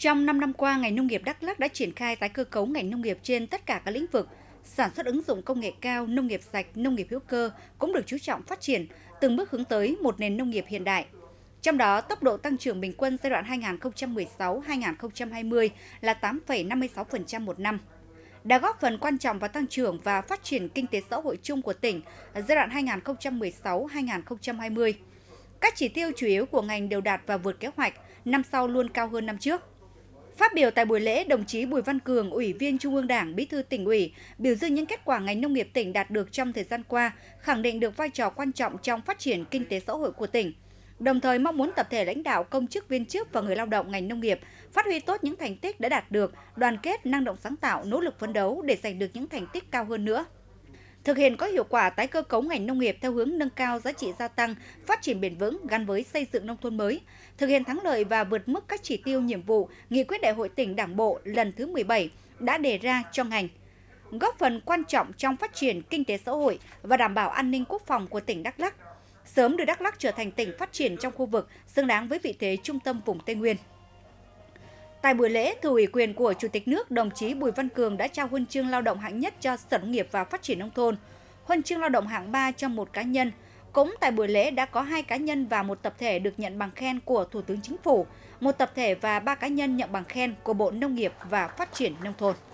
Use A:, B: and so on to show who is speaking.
A: Trong 5 năm qua, ngành nông nghiệp Đắk Lắk đã triển khai tái cơ cấu ngành nông nghiệp trên tất cả các lĩnh vực. Sản xuất ứng dụng công nghệ cao, nông nghiệp sạch, nông nghiệp hữu cơ cũng được chú trọng phát triển, từng bước hướng tới một nền nông nghiệp hiện đại. Trong đó, tốc độ tăng trưởng bình quân giai đoạn 2016-2020 là 8,56% một năm đã góp phần quan trọng vào tăng trưởng và phát triển kinh tế xã hội chung của tỉnh giai đoạn 2016-2020. Các chỉ tiêu chủ yếu của ngành đều đạt và vượt kế hoạch, năm sau luôn cao hơn năm trước. Phát biểu tại buổi lễ, đồng chí Bùi Văn Cường, Ủy viên Trung ương Đảng, Bí thư tỉnh ủy, biểu dương những kết quả ngành nông nghiệp tỉnh đạt được trong thời gian qua, khẳng định được vai trò quan trọng trong phát triển kinh tế xã hội của tỉnh. Đồng thời mong muốn tập thể lãnh đạo công chức viên chức và người lao động ngành nông nghiệp phát huy tốt những thành tích đã đạt được, đoàn kết, năng động sáng tạo, nỗ lực phấn đấu để giành được những thành tích cao hơn nữa thực hiện có hiệu quả tái cơ cấu ngành nông nghiệp theo hướng nâng cao giá trị gia tăng, phát triển bền vững gắn với xây dựng nông thôn mới, thực hiện thắng lợi và vượt mức các chỉ tiêu nhiệm vụ nghị quyết đại hội tỉnh Đảng bộ lần thứ 17 đã đề ra cho ngành góp phần quan trọng trong phát triển kinh tế xã hội và đảm bảo an ninh quốc phòng của tỉnh Đắk Lắk, sớm đưa Đắk Lắk trở thành tỉnh phát triển trong khu vực, xứng đáng với vị thế trung tâm vùng Tây Nguyên. Tại buổi lễ, Thừa ủy quyền của Chủ tịch nước đồng chí Bùi Văn Cường đã trao huân chương lao động hạng nhất cho Sở Nông nghiệp và Phát triển Nông thôn, huân chương lao động hạng 3 cho một cá nhân. Cũng tại buổi lễ đã có hai cá nhân và một tập thể được nhận bằng khen của Thủ tướng Chính phủ, một tập thể và ba cá nhân nhận bằng khen của Bộ Nông nghiệp và Phát triển Nông thôn.